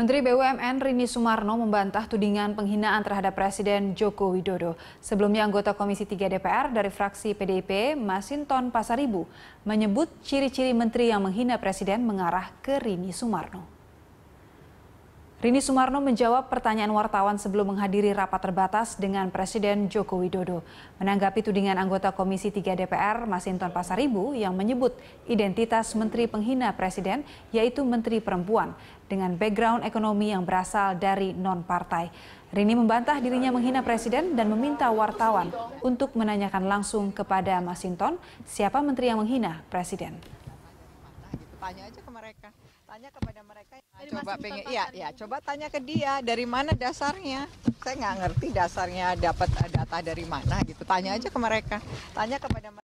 Menteri BUMN Rini Sumarno membantah tudingan penghinaan terhadap Presiden Joko Widodo. Sebelumnya anggota Komisi 3 DPR dari fraksi PDIP, Masinton Pasaribu, menyebut ciri-ciri menteri yang menghina Presiden mengarah ke Rini Sumarno. Rini Sumarno menjawab pertanyaan wartawan sebelum menghadiri rapat terbatas dengan Presiden Joko Widodo. Menanggapi tudingan anggota Komisi 3 DPR, Masinton Pasaribu, yang menyebut identitas Menteri Penghina Presiden, yaitu Menteri Perempuan, dengan background ekonomi yang berasal dari non-partai. Rini membantah dirinya menghina Presiden dan meminta wartawan untuk menanyakan langsung kepada Masinton siapa Menteri yang menghina Presiden tanya aja ke mereka tanya kepada mereka nah, coba pengen iya ya coba tanya ke dia dari mana dasarnya saya nggak ngerti dasarnya dapat data dari mana gitu tanya aja ke mereka tanya kepada mereka